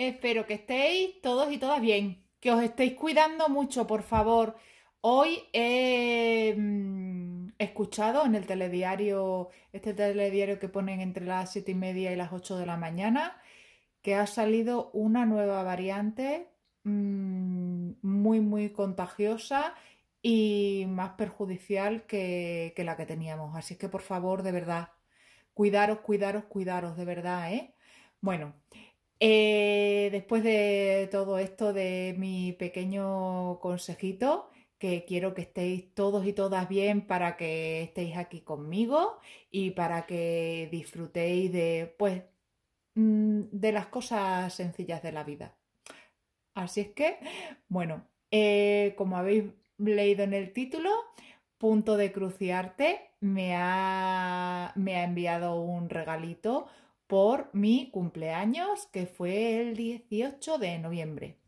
Espero que estéis todos y todas bien, que os estéis cuidando mucho, por favor. Hoy he mm, escuchado en el telediario, este telediario que ponen entre las siete y media y las 8 de la mañana, que ha salido una nueva variante mm, muy, muy contagiosa y más perjudicial que, que la que teníamos. Así que, por favor, de verdad, cuidaros, cuidaros, cuidaros, de verdad, ¿eh? Bueno. Eh, después de todo esto, de mi pequeño consejito, que quiero que estéis todos y todas bien para que estéis aquí conmigo y para que disfrutéis de, pues, mm, de las cosas sencillas de la vida. Así es que, bueno, eh, como habéis leído en el título, Punto de Cruciarte me ha enviado un regalito por mi cumpleaños, que fue el 18 de noviembre.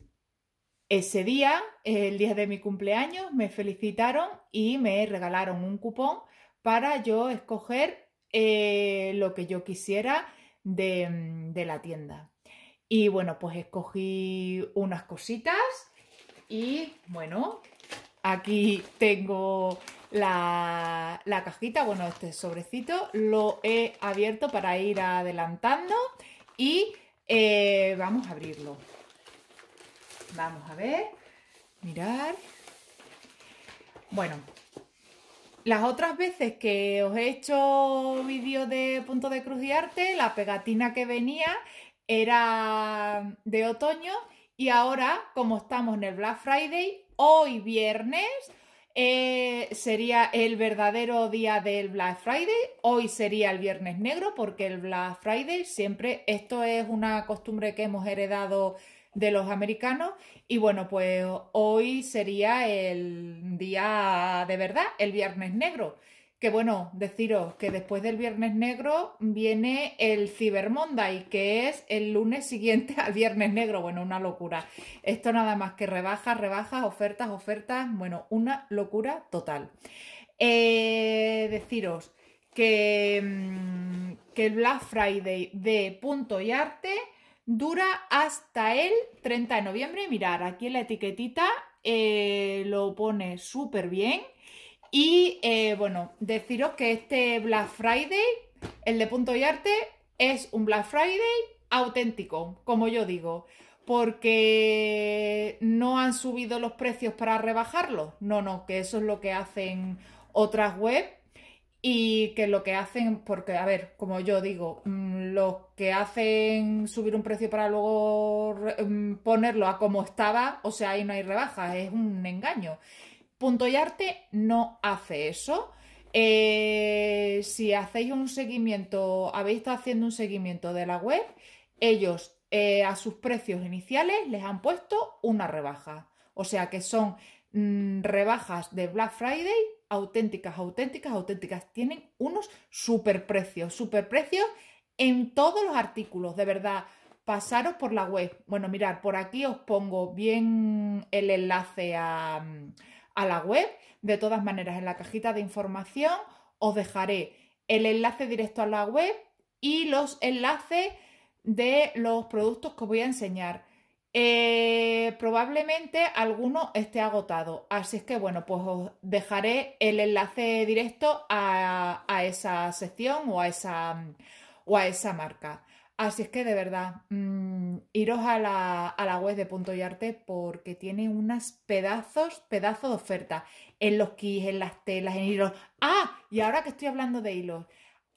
Ese día, el día de mi cumpleaños, me felicitaron y me regalaron un cupón para yo escoger eh, lo que yo quisiera de, de la tienda. Y bueno, pues escogí unas cositas y bueno, aquí tengo la, cajita, bueno, este sobrecito, lo he abierto para ir adelantando y eh, vamos a abrirlo. Vamos a ver, mirar. Bueno, las otras veces que os he hecho vídeo de punto de cruz de arte, la pegatina que venía era de otoño y ahora, como estamos en el Black Friday, hoy viernes eh, sería el verdadero día del Black Friday. Hoy sería el Viernes Negro porque el Black Friday siempre, esto es una costumbre que hemos heredado de los americanos y bueno pues hoy sería el día de verdad, el Viernes Negro. Que bueno, deciros que después del Viernes Negro viene el Cyber Monday, que es el lunes siguiente al Viernes Negro. Bueno, una locura. Esto nada más que rebajas, rebajas, ofertas, ofertas. Bueno, una locura total. Eh, deciros que, mm, que el Black Friday de Punto y Arte dura hasta el 30 de noviembre. mirad, aquí en la etiquetita eh, lo pone súper bien. Y eh, bueno, deciros que este Black Friday, el de punto y arte, es un Black Friday auténtico, como yo digo, porque no han subido los precios para rebajarlos. No, no, que eso es lo que hacen otras web y que lo que hacen, porque a ver, como yo digo, mm, los que hacen subir un precio para luego mm, ponerlo a como estaba, o sea, ahí no hay rebajas, es un engaño. Punto y Arte no hace eso. Eh, si hacéis un seguimiento, habéis estado haciendo un seguimiento de la web, ellos eh, a sus precios iniciales les han puesto una rebaja. O sea que son mm, rebajas de Black Friday auténticas, auténticas, auténticas. Tienen unos super precios, super precios en todos los artículos, de verdad. Pasaros por la web. Bueno, mirad, por aquí os pongo bien el enlace a mm, a la web. De todas maneras, en la cajita de información os dejaré el enlace directo a la web y los enlaces de los productos que voy a enseñar. Eh, probablemente alguno esté agotado, así es que bueno, pues os dejaré el enlace directo a, a esa sección o a esa, o a esa marca. Así es que de verdad, mm, iros a la, web de Punto y Arte porque tiene unas pedazos, pedazos de oferta. en los kits, en las telas, en hilos. Ah, y ahora que estoy hablando de hilos,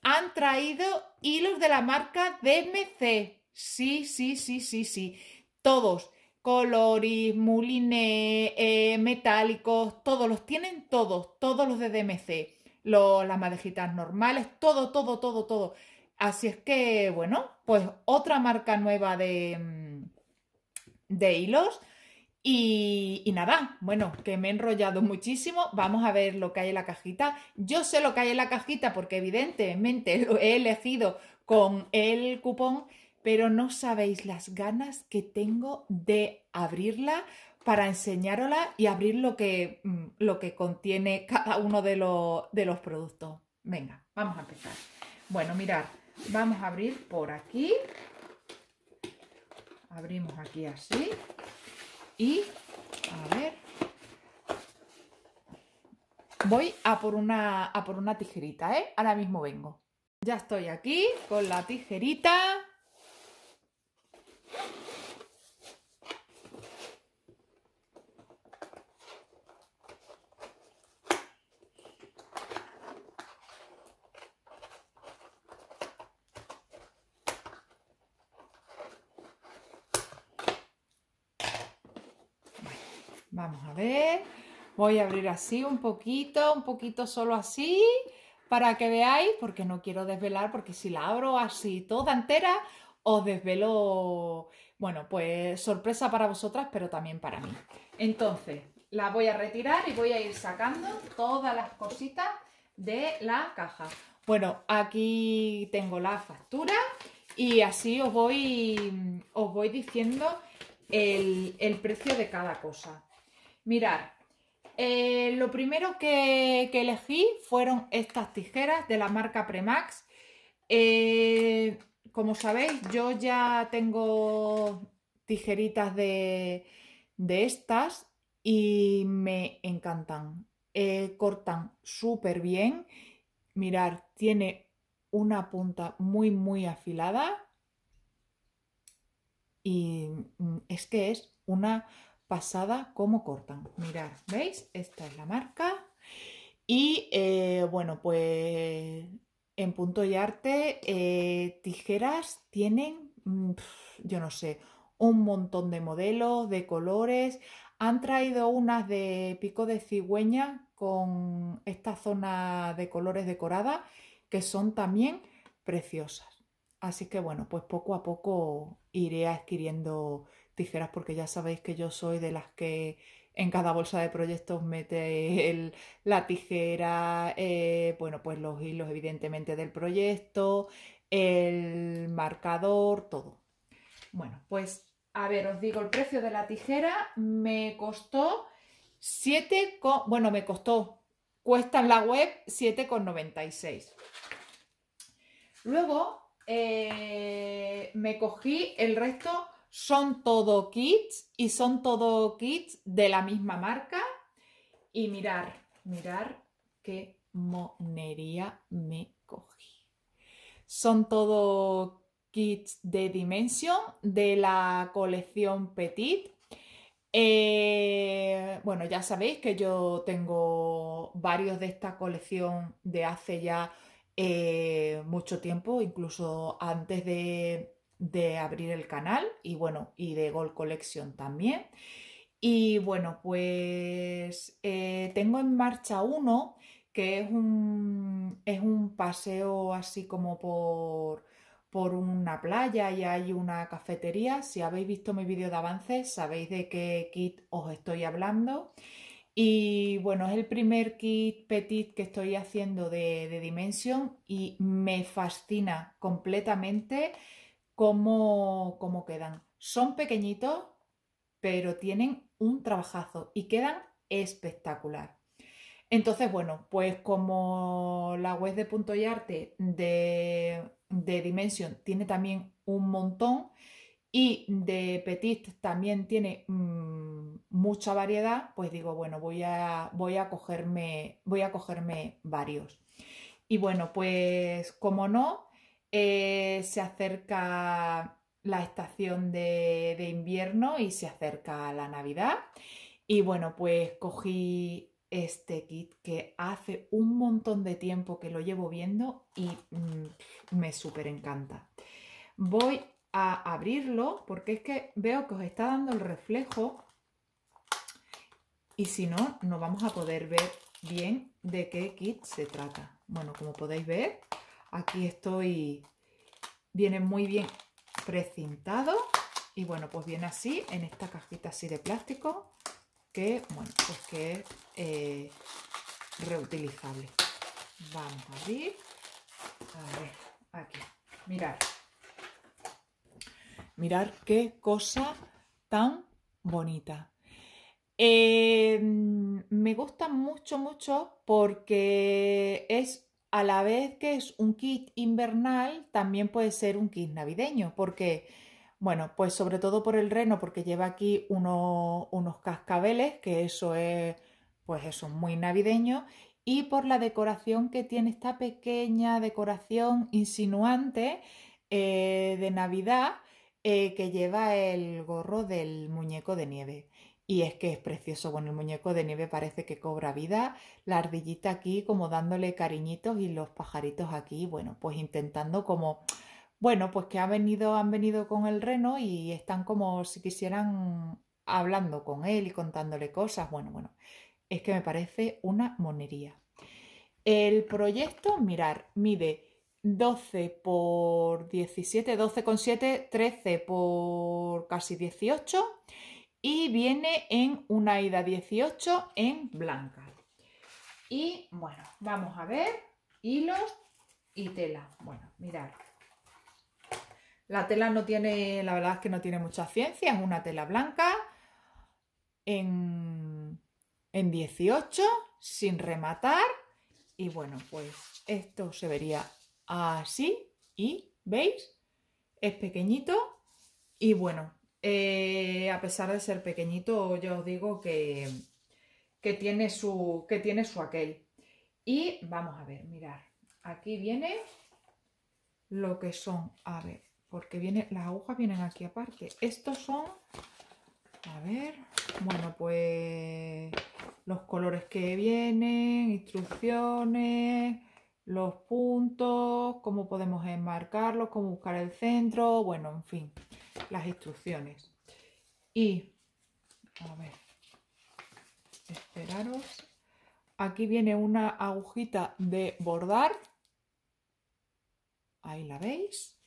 han traído hilos de la marca DMC. Sí, sí, sí, sí, sí. Todos colores, mulines, eh, metálicos, todos los tienen todos, todos los de DMC, las madejitas normales, todo, todo, todo, todo. Así es que, bueno, pues otra marca nueva de, mm, de hilos. Y, nada, bueno, que me he enrollado muchísimo. Vamos a ver lo que hay en la cajita. Yo sé lo que hay en la cajita porque evidentemente lo he elegido con el cupón, pero no sabéis las ganas que tengo de abrirla para enseñárosla y abrir lo que, mm, lo que contiene cada uno de, de los productos. Venga, vamos a empezar. Bueno, mirar. Vamos a abrir por aquí. Abrimos aquí así. Y, a ver, voy a por una, a por una tijerita, ¿eh? Ahora mismo vengo. Ya estoy aquí con la tijerita. Vamos a ver. Voy a abrir así un poquito, un poquito solo así, para que veáis, porque no quiero desvelar, porque si la abro así toda entera, os desvelo, bueno, pues sorpresa para vosotras, pero también para mí. Entonces, la voy a retirar y voy a ir sacando todas las cositas de la caja. Bueno, aquí tengo la factura y así os voy, os voy diciendo el, el precio de cada cosa. Mirar, eh, lo primero que, elegí fueron estas tijeras de la marca Premax. Eh, como sabéis, yo ya tengo tijeritas de, estas y me encantan. Eh, cortan súper bien. Mirar, tiene una punta muy, muy afilada. Y mm, es que es una pasada cómo cortan. Mirad, ¿veis? Esta es la marca. Y eh, bueno, pues en punto y arte, eh, tijeras tienen, mm, yo no sé, un montón de modelos, de colores. Han traído unas de pico de cigüeña con esta zona de colores decorada que son también preciosas. Así que bueno, pues poco a poco iré adquiriendo tijeras porque ya sabéis que yo soy de las que en cada bolsa de proyectos mete la tijera, eh, bueno, pues los hilos evidentemente del proyecto, el marcador, todo. Bueno, pues a ver, os digo, el precio de la tijera me costó 7, bueno, me costó, cuesta en la web 7,96. Luego eh, me cogí el resto son todo kits y son todo kits de la misma marca. Y mirar, mirar qué monería me cogí. Son todo kits de Dimension de la colección Petit. Eh, bueno, ya sabéis que yo tengo varios de esta colección de hace ya eh, mucho tiempo, incluso antes de, de abrir el canal y bueno, y de Gold Collection también. Y bueno, pues eh, tengo en marcha uno que es un, es un paseo así como por, por una playa y hay una cafetería. Si habéis visto mi vídeo de avances, sabéis de qué kit os estoy hablando. Y bueno, es el primer kit petit que estoy haciendo de, de Dimension y me fascina completamente cómo, quedan. Son pequeñitos, pero tienen un trabajazo y quedan espectacular. Entonces, bueno, pues como la web de Punto y Arte de, de Dimension tiene también un montón y de Petit también tiene mm, mucha variedad, pues digo, bueno, voy a, voy, a cogerme, voy a cogerme varios. Y bueno, pues como no, eh, se acerca la estación de, invierno y se acerca la Navidad. Y bueno, pues cogí este kit que hace un montón de tiempo que lo llevo viendo y mm, me súper encanta. Voy a abrirlo porque es que veo que os está dando el reflejo y si no, no vamos a poder ver bien de qué kit se trata. Bueno, como podéis ver, Aquí estoy, viene muy bien precintado y bueno, pues viene así, en esta cajita así de plástico, que bueno, pues que es eh, reutilizable. Vamos a abrir, a ver, aquí, mirar. Mirar qué cosa tan bonita. Eh, me gusta mucho, mucho porque es a la vez que es un kit invernal, también puede ser un kit navideño, porque, bueno, pues sobre todo por el reno, porque lleva aquí unos cascabeles, que eso es, pues eso, muy navideño, y por la decoración que tiene esta pequeña decoración insinuante eh, de Navidad, eh, que lleva el gorro del muñeco de nieve. Y es que es precioso, bueno, el muñeco de nieve parece que cobra vida, la ardillita aquí como dándole cariñitos y los pajaritos aquí, bueno, pues intentando como, bueno, pues que ha venido, han venido con el reno y están como si quisieran hablando con él y contándole cosas, bueno, bueno, es que me parece una monería. El proyecto, mirar, mide 12 por 17, 12 7 13 por casi 18 y viene en una ida 18 en blanca. Y bueno, vamos a ver hilos y tela. Bueno, mirad. La tela no tiene, la verdad es que no tiene mucha ciencia, es una tela blanca en, en 18 sin rematar. Y bueno, pues esto se vería así y veis, es pequeñito y bueno, eh, a pesar de ser pequeñito, yo os digo que, que, tiene su, que tiene su aquel. Y vamos a ver, mirar. Aquí viene lo que son. A ver, porque viene, las agujas vienen aquí aparte. Estos son, a ver, bueno, pues los colores que vienen, instrucciones, los puntos, cómo podemos enmarcarlos, cómo buscar el centro, bueno, en fin las instrucciones. Y, a ver, esperaros. Aquí viene una agujita de bordar. Ahí la veis.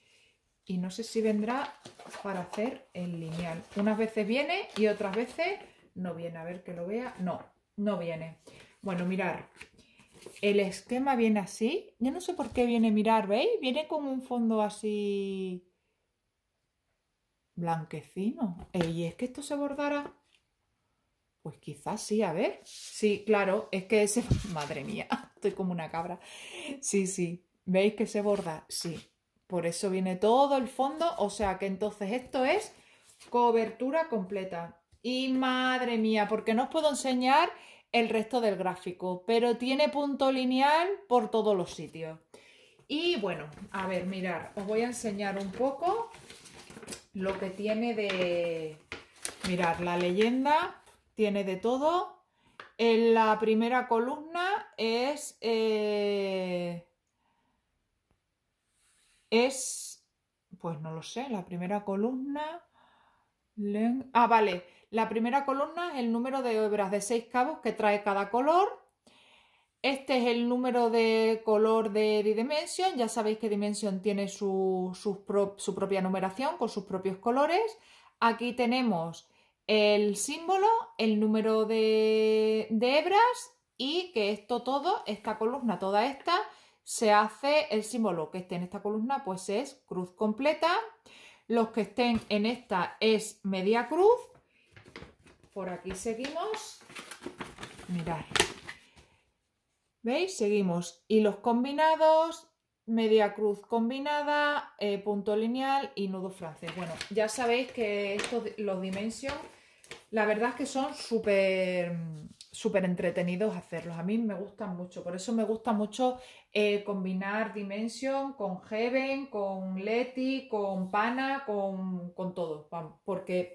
Y no sé si vendrá para hacer el lineal. Unas veces viene y otras veces no viene. A ver que lo vea. No, no viene. Bueno, mirar. El esquema viene así. Yo no sé por qué viene, mirar, ¿veis? Viene con un fondo así Blanquecino. Eh, ¿Y es que esto se bordará? Pues quizás sí, a ver. Sí, claro, es que ese... Madre mía, estoy como una cabra. Sí, sí. ¿Veis que se borda? Sí. Por eso viene todo el fondo. O sea que entonces esto es cobertura completa. Y madre mía, porque no os puedo enseñar el resto del gráfico, pero tiene punto lineal por todos los sitios. Y bueno, a ver, mirar, os voy a enseñar un poco lo que tiene de... Mirad, la leyenda tiene de todo. En la primera columna es... Eh, es... Pues no lo sé, la primera columna... Ah, vale. La primera columna es el número de obras de seis cabos que trae cada color este es el número de color de Dimension. Ya sabéis que Dimension tiene su, propia numeración con sus propios colores. Aquí tenemos el símbolo, el número de, de hebras y que esto todo, esta columna, toda esta, se hace el símbolo que esté en esta columna, pues es cruz completa. Los que estén en esta es media cruz. Por aquí seguimos. Mirad. ¿Veis? Seguimos. Hilos combinados, media cruz combinada, eh, punto lineal y nudo francés. Bueno, ya sabéis que estos, los Dimension, la verdad es que son súper súper entretenidos hacerlos. A mí me gustan mucho, por eso me gusta mucho eh, combinar Dimension con Heaven, con Leti, con Pana, con, con todo, porque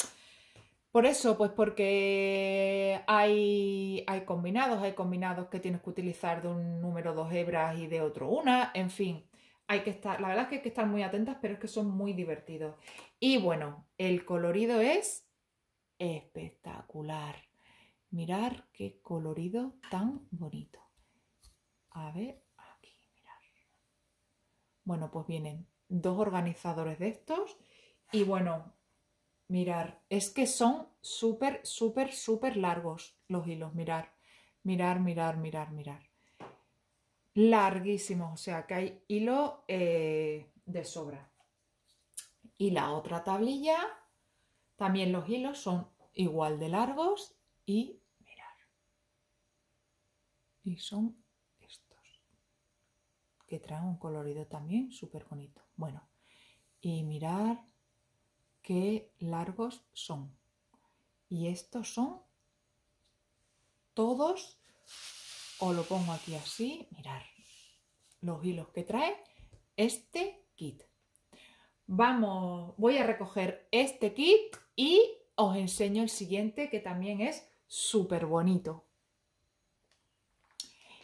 por eso, pues porque hay, hay combinados, hay combinados que tienes que utilizar de un número dos hebras y de otro una, en fin, hay que estar, la verdad es que hay que estar muy atentas, pero es que son muy divertidos. Y bueno, el colorido es espectacular. Mirar qué colorido tan bonito. A ver, aquí, mirar. Bueno, pues vienen dos organizadores de estos y bueno, mirar, es que son súper, súper, súper largos los hilos, mirar, mirar, mirar, mirar, mirar. Larguísimos, o sea que hay hilo eh, de sobra. Y la otra tablilla, también los hilos son igual de largos y mirar. Y son estos, que traen un colorido también súper bonito. Bueno, y mirar, largos son. Y estos son todos, o lo pongo aquí así, mirar los hilos que trae este kit. Vamos, voy a recoger este kit y os enseño el siguiente que también es súper bonito.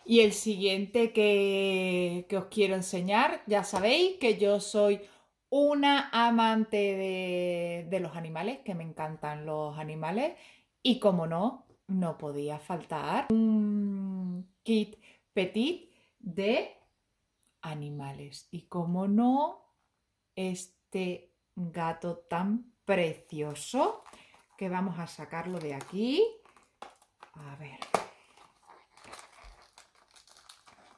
Y el siguiente que, que os quiero enseñar, ya sabéis que yo soy una amante de, los animales, que me encantan los animales, y como no, no podía faltar un kit petit de animales. Y como no, este gato tan precioso que vamos a sacarlo de aquí. A ver.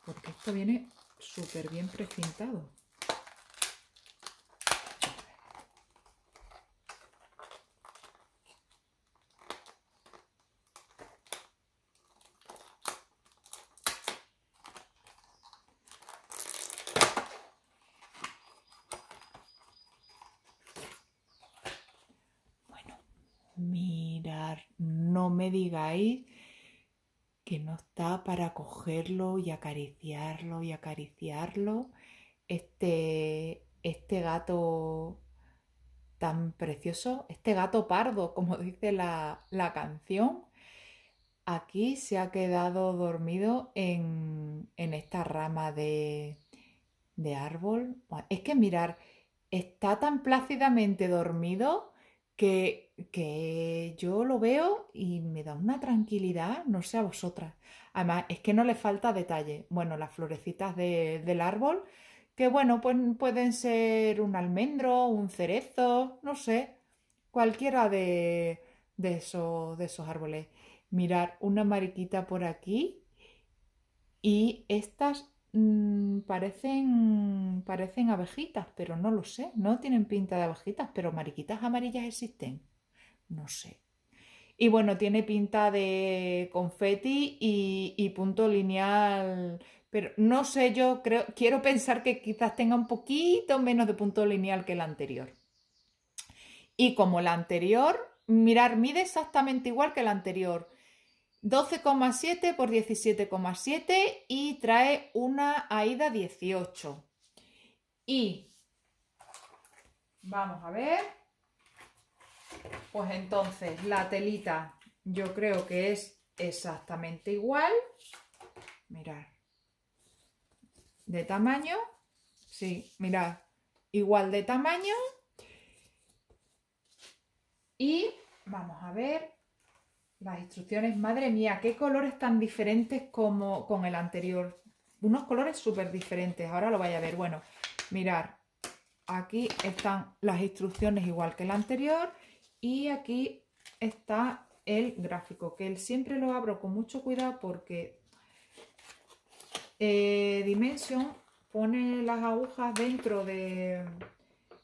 Porque esto viene súper bien precintado. digáis que no está para cogerlo y acariciarlo y acariciarlo este, este gato tan precioso, este gato pardo, como dice la, la canción, aquí se ha quedado dormido en, en esta rama de, de árbol. Es que mirar, está tan plácidamente dormido que, yo lo veo y me da una tranquilidad, no sé a vosotras. Además, es que no le falta detalle. Bueno, las florecitas del árbol, que bueno, pues pueden ser un almendro, un cerezo, no sé, cualquiera de, esos, de esos árboles. Mirar una mariquita por aquí y estas Mm, parecen, parecen abejitas, pero no lo sé. No tienen pinta de abejitas, pero mariquitas amarillas existen. No sé. Y bueno, tiene pinta de confeti y, punto lineal pero no sé, yo creo, quiero pensar que quizás tenga un poquito menos de punto lineal que el anterior. Y como la anterior, mirar, mide exactamente igual que la anterior. 12,7 por 17,7 y trae una AIDA 18. Y vamos a ver. Pues entonces la telita yo creo que es exactamente igual. Mirad. De tamaño. Sí, mirad. Igual de tamaño. Y vamos a ver las instrucciones, madre mía, qué colores tan diferentes como con el anterior. Unos colores súper diferentes, ahora lo vais a ver. Bueno, mirar, aquí están las instrucciones igual que el anterior y aquí está el gráfico, que él siempre lo abro con mucho cuidado porque eh, Dimension pone las agujas dentro de,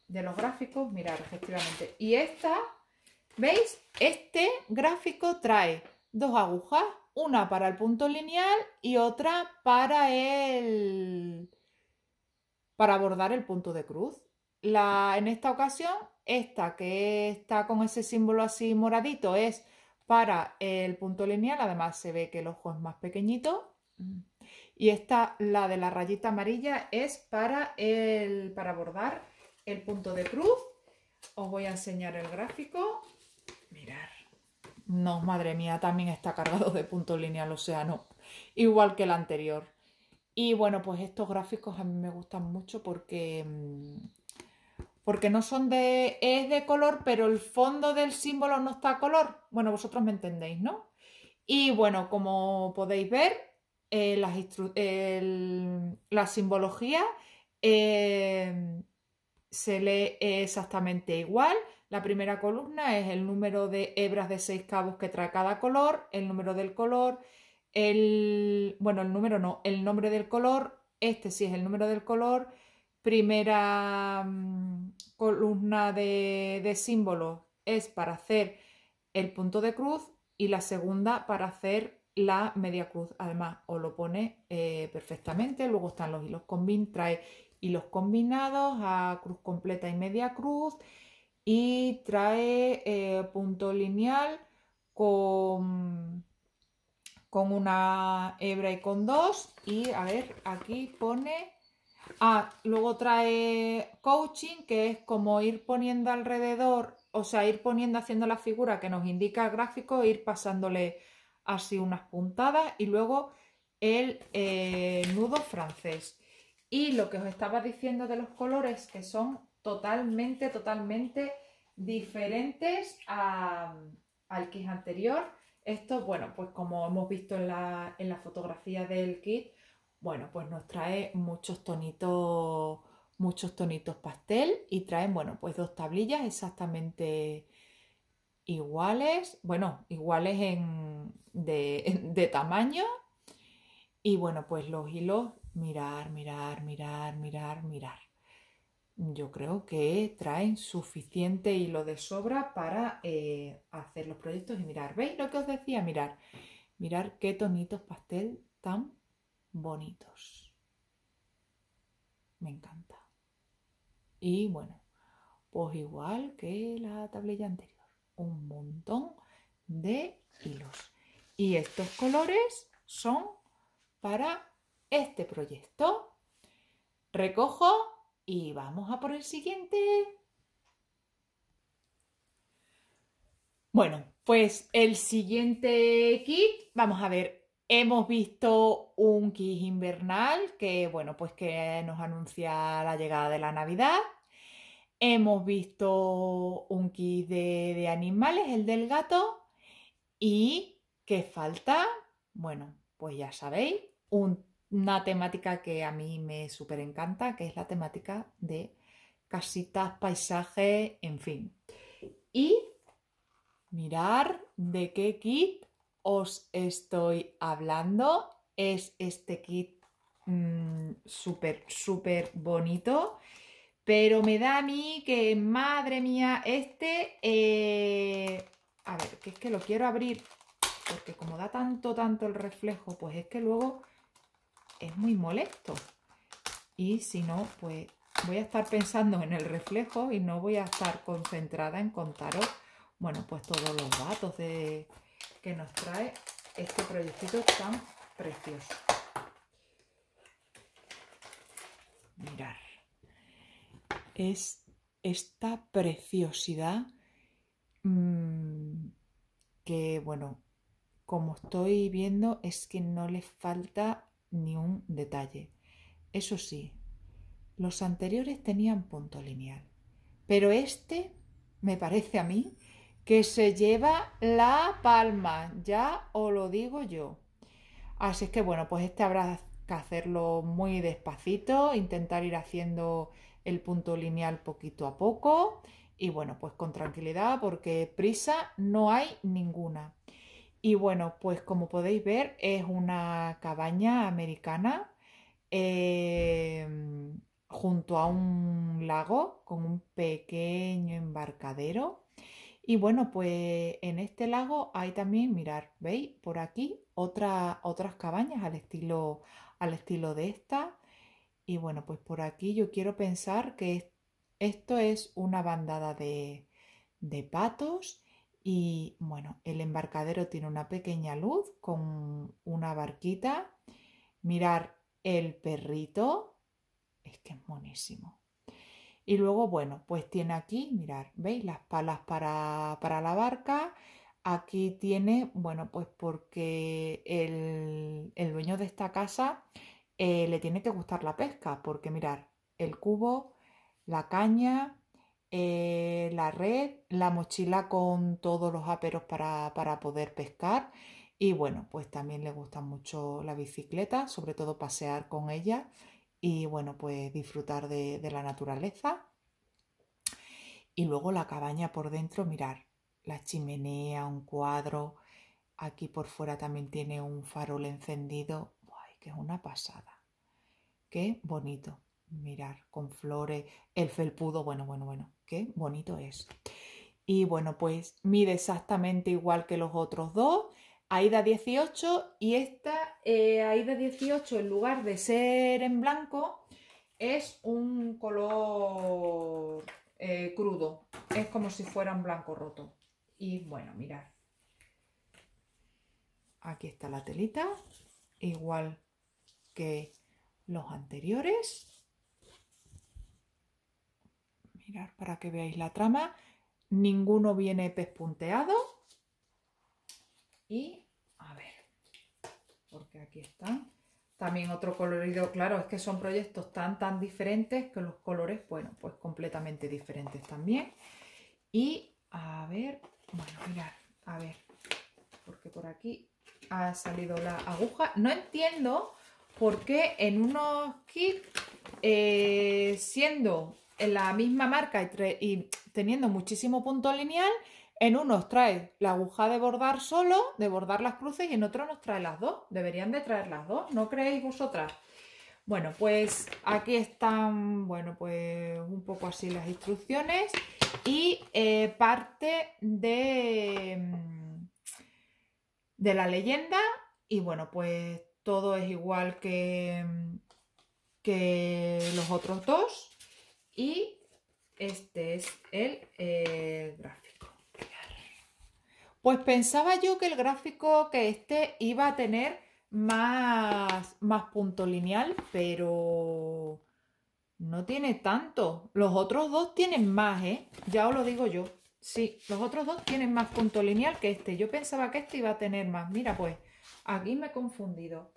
de los gráficos, mirar efectivamente. Y esta ¿Veis? Este gráfico trae dos agujas, una para el punto lineal y otra para el para abordar el punto de cruz. La, en esta ocasión, esta que está con ese símbolo así moradito es para el punto lineal, además se ve que el ojo es más pequeñito. Y esta, la de la rayita amarilla, es para, el, para abordar el punto de cruz. Os voy a enseñar el gráfico. No, madre mía, también está cargado de punto lineal, o sea, no. Igual que el anterior. Y bueno, pues estos gráficos a mí me gustan mucho porque, mm, porque no son de... es de color, pero el fondo del símbolo no está a color. Bueno, vosotros me entendéis, ¿no? Y bueno, como podéis ver, eh, la simbología eh, se lee exactamente igual la primera columna es el número de hebras de seis cabos que trae cada color, el número del color, el, bueno, el número no, el nombre del color, este sí es el número del color, primera mm, columna de, símbolos es para hacer el punto de cruz y la segunda para hacer la media cruz. Además, os lo pone eh, perfectamente. Luego están los hilos combin, trae hilos combinados a cruz completa y media cruz y trae eh, punto lineal con, con una hebra y con dos y a ver aquí pone ah, luego trae coaching que es como ir poniendo alrededor o sea ir poniendo haciendo la figura que nos indica el gráfico e ir pasándole así unas puntadas y luego el eh, nudo francés y lo que os estaba diciendo de los colores que son totalmente, totalmente diferentes al kit anterior. Esto, bueno, pues como hemos visto en la, en fotografía del kit, bueno, pues nos trae muchos tonitos, muchos tonitos pastel y traen, bueno, pues dos tablillas exactamente iguales, bueno, iguales en, de, de tamaño. Y bueno, pues los hilos, mirar, mirar, mirar, mirar, mirar yo creo que traen suficiente hilo de sobra para eh, hacer los proyectos y mirar. ¿Veis lo que os decía? Mirar, mirar qué tonitos pastel tan bonitos. Me encanta. Y bueno, pues igual que la tablilla anterior, un montón de hilos. Y estos colores son para este proyecto. Recojo y vamos a por el siguiente. Bueno, pues el siguiente kit, vamos a ver, hemos visto un kit invernal que, bueno, pues que nos anuncia la llegada de la Navidad. Hemos visto un kit de, de animales, el del gato. ¿Y qué falta? Bueno, pues ya sabéis, un una temática que a mí me súper encanta, que es la temática de casitas, paisaje, en fin. Y mirar de qué kit os estoy hablando. Es este kit mm, súper, súper bonito. Pero me da a mí que, madre mía, este... Eh, a ver, que es que lo quiero abrir. Porque como da tanto, tanto el reflejo, pues es que luego es muy molesto. Y si no, pues voy a estar pensando en el reflejo y no voy a estar concentrada en contaros, bueno, pues todos los datos de, que nos trae este proyectito tan precioso. Mirar. Es esta preciosidad mm, que, bueno, como estoy viendo, es que no le falta ni un detalle. Eso sí, los anteriores tenían punto lineal, pero este, me parece a mí, que se lleva la palma, ya os lo digo yo. Así es que bueno, pues este habrá que hacerlo muy despacito, intentar ir haciendo el punto lineal poquito a poco y bueno, pues con tranquilidad porque prisa no hay ninguna. Y bueno, pues como podéis ver, es una cabaña americana em, junto a un lago con un pequeño embarcadero. Y bueno, pues en este lago hay también, mirar, ¿veis? Por aquí otra, otras cabañas al estilo, al estilo de esta. Y bueno, pues por aquí yo quiero pensar que esto es una bandada de, de patos y bueno, el embarcadero tiene una pequeña luz con una barquita. Mirar el perrito, es que es monísimo. Y luego, bueno, pues tiene aquí, mirar, ¿veis? Las palas para, la barca. Aquí tiene, bueno, pues porque el, el dueño de esta casa eh, le tiene que gustar la pesca, porque mirar, el cubo, la caña, eh, la red, la mochila con todos los aperos para, poder pescar y bueno, pues también le gusta mucho la bicicleta, sobre todo pasear con ella y bueno, pues disfrutar de, la naturaleza. Y luego la cabaña por dentro, mirar, la chimenea, un cuadro. Aquí por fuera también tiene un farol encendido. ¡Ay, que es una pasada! ¡Qué bonito! Mirar con flores, el felpudo, bueno, bueno, bueno, qué bonito es. Y bueno, pues mide exactamente igual que los otros dos. Aida 18 y esta eh, Aida 18 en lugar de ser en blanco es un color eh, crudo. Es como si fuera un blanco roto. Y bueno, mirad. Aquí está la telita, igual que los anteriores para que veáis la trama. Ninguno viene pespunteado. Y a ver, porque aquí están. También otro colorido, claro, es que son proyectos tan, tan diferentes que los colores, bueno, pues completamente diferentes también. Y a ver, bueno, mirad, a ver, porque por aquí ha salido la aguja. No entiendo por qué en unos kits, eh, siendo en la misma marca y, teniendo muchísimo punto lineal, en os trae la aguja de bordar solo, de bordar las cruces, y en otro nos trae las dos. Deberían de traer las dos, ¿no creéis vosotras? Bueno, pues aquí están, bueno, pues un poco así las instrucciones y eh, parte de, mm, de la leyenda y bueno, pues todo es igual que, que los otros dos. Y este es el eh, gráfico. Pues pensaba yo que el gráfico que este iba a tener más, más punto lineal, pero no tiene tanto. Los otros dos tienen más, ¿eh? Ya os lo digo yo. Sí, los otros dos tienen más punto lineal que este. Yo pensaba que este iba a tener más. Mira, pues aquí me he confundido.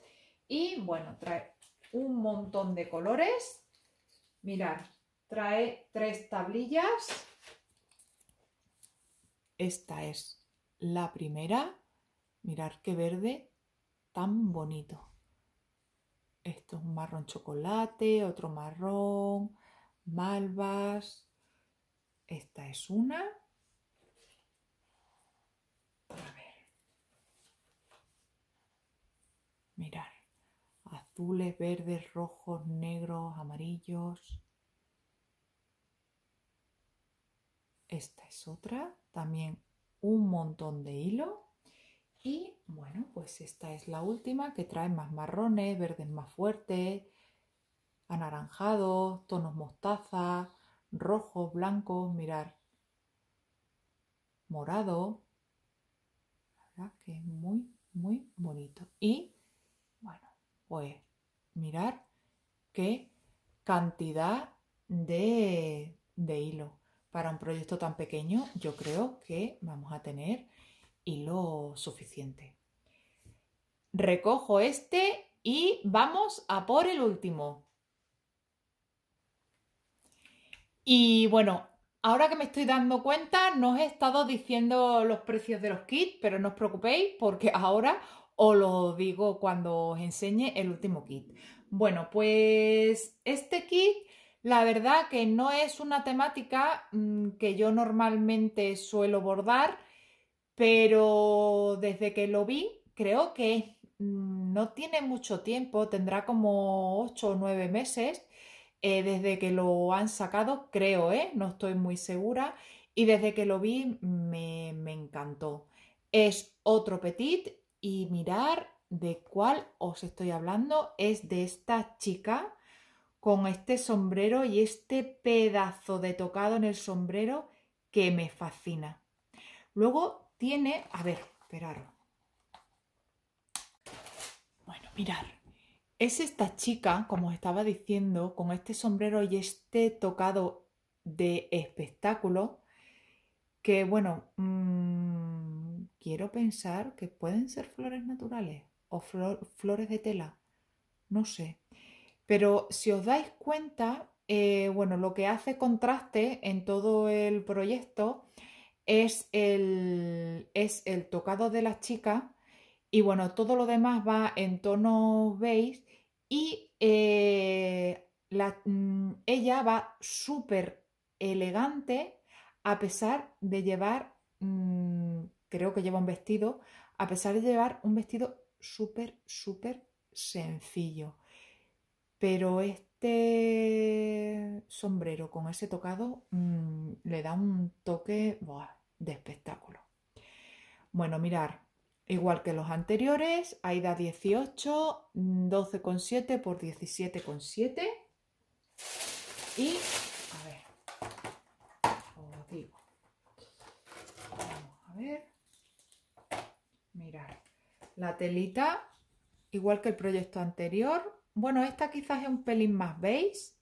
Y bueno, trae un montón de colores. Mirad, trae tres tablillas. Esta es la primera. Mirar qué verde tan bonito. Esto es un marrón chocolate, otro marrón, malvas. Esta es una. A ver. Mirar. Azules, verdes, rojos, negros, amarillos. Esta es otra, también un montón de hilo. Y bueno, pues esta es la última que trae más marrones, verdes más fuertes, anaranjados, tonos mostaza, rojos, blancos, mirar, morado. La verdad que es muy, muy bonito. Y bueno, pues mirar qué cantidad de, de hilo para un proyecto tan pequeño, yo creo que vamos a tener hilo suficiente. Recojo este y vamos a por el último. Y bueno, ahora que me estoy dando cuenta, no os he estado diciendo los precios de los kits, pero no os preocupéis porque ahora os lo digo cuando os enseñe el último kit. Bueno, pues este kit la verdad que no es una temática mm, que yo normalmente suelo bordar, pero desde que lo vi, creo que mm, no tiene mucho tiempo, tendrá como 8 o 9 meses eh, desde que lo han sacado, creo, ¿eh? no estoy muy segura, y desde que lo vi me, me encantó. Es otro petit y mirar de cuál os estoy hablando, es de esta chica con este sombrero y este pedazo de tocado en el sombrero que me fascina. Luego tiene, a ver, esperar. Bueno, mirar. Es esta chica, como os estaba diciendo, con este sombrero y este tocado de espectáculo, que bueno, mm, quiero pensar que pueden ser flores naturales o flores de tela, no sé. Pero si os dais cuenta, eh, bueno, lo que hace contraste en todo el proyecto es el, es el tocado de las chicas y bueno, todo lo demás va en tono beige y eh, mm, ella va súper elegante a pesar de llevar, mm, creo que lleva un vestido, a pesar de llevar un vestido súper, súper sencillo. Pero este sombrero con ese tocado mm, le da un toque de espectáculo. Bueno, mirar, igual que los anteriores, ahí da 18, 12,7 por 17,7. Y, a ver, os digo, vamos a ver, mirar, la telita, igual que el proyecto anterior, bueno, esta quizás es un pelín más beige.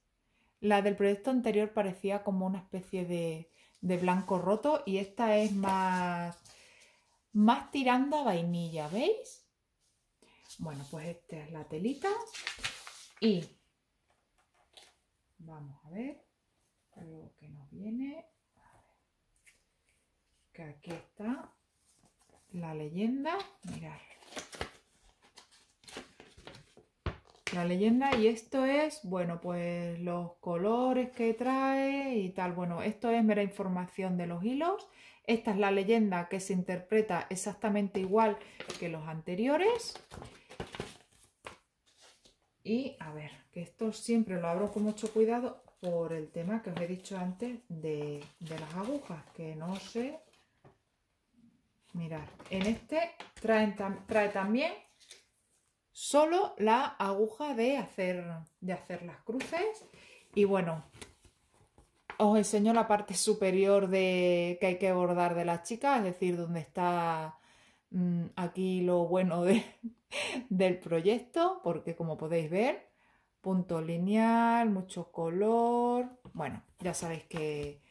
La del proyecto anterior parecía como una especie de, blanco roto y esta es más, más tirando a vainilla, ¿veis? Bueno, pues esta es la telita y vamos a ver lo que nos viene. A ver. Que aquí está la leyenda, mirad la leyenda y esto es, bueno, pues los colores que trae y tal. Bueno, esto es mera información de los hilos. Esta es la leyenda que se interpreta exactamente igual que los anteriores. Y a ver, que esto siempre lo abro con mucho cuidado por el tema que os he dicho antes de, las agujas, que no sé. Mirad, en este trae también solo la aguja de hacer, de hacer las cruces. Y bueno, os enseño la parte superior de que hay que bordar de la chica, es decir, donde está mm, aquí lo bueno del proyecto, porque como podéis ver, punto lineal, mucho color. Bueno, ya sabéis que,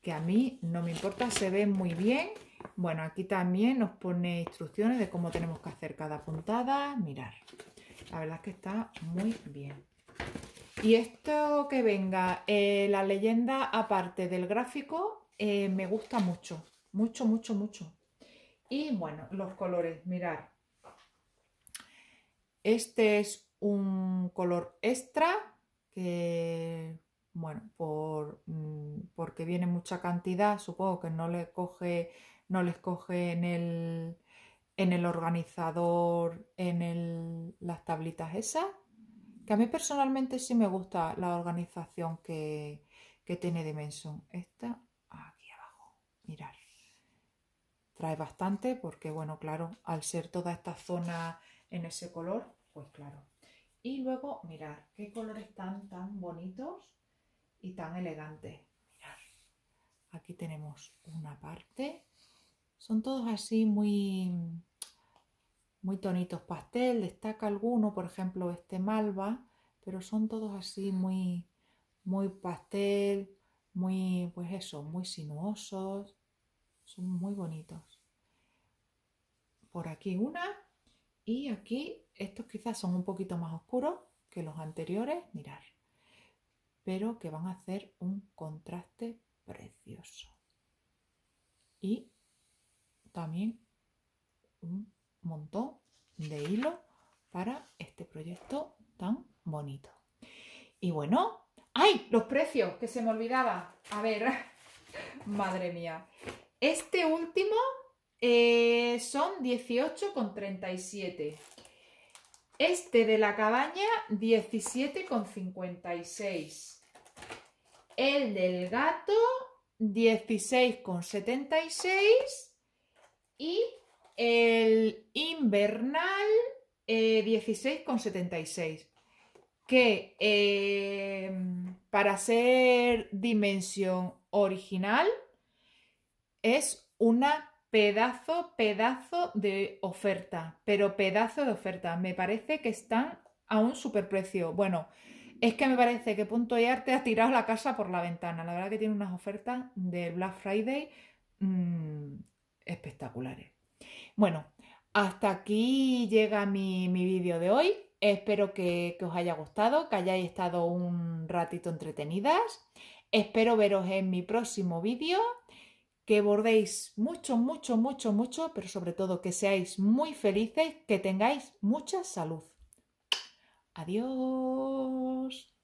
que a mí no me importa, se ve muy bien bueno, aquí también nos pone instrucciones de cómo tenemos que hacer cada puntada. Mirar, la verdad es que está muy bien. Y esto que venga, eh, la leyenda aparte del gráfico, eh, me gusta mucho, mucho, mucho, mucho. Y bueno, los colores, mirar. Este es un color extra, que bueno, mm, porque viene mucha cantidad, supongo que no le coge no les coge en el, organizador, en las tablitas esas. Que a mí personalmente sí me gusta la organización que, tiene Dimension. Esta, aquí abajo, mirar. Trae bastante porque, bueno, claro, al ser toda esta zona en ese color, pues claro. Y luego, mirar qué colores tan, tan bonitos y tan elegantes. Mirad, aquí tenemos una parte son todos así muy, muy tonitos pastel. Destaca alguno, por ejemplo, este malva, pero son todos así muy, muy pastel, muy, pues eso, muy sinuosos. Son muy bonitos. Por aquí una y aquí estos quizás son un poquito más oscuros que los anteriores, mirar, pero que van a hacer un contraste precioso. Y también un montón de hilo para este proyecto tan bonito. Y bueno, ¡ay! Los precios, que se me olvidaba. A ver, madre mía. Este último eh, son 18,37. Este de la cabaña, 17,56. El del gato, 16,76 y el invernal 16,76, eh, que eh, para ser dimensión original es una pedazo, pedazo de oferta, pero pedazo de oferta. Me parece que están a un superprecio. Bueno, es que me parece que Punto y Arte ha tirado la casa por la ventana. La verdad que tiene unas ofertas de Black Friday mm, espectaculares. Bueno, hasta aquí llega mi, vídeo de hoy. Espero que, que os haya gustado, que hayáis estado un ratito entretenidas. Espero veros en mi próximo vídeo que bordéis mucho, mucho, mucho, mucho, pero sobre todo que seáis muy felices, que tengáis mucha salud. Adiós.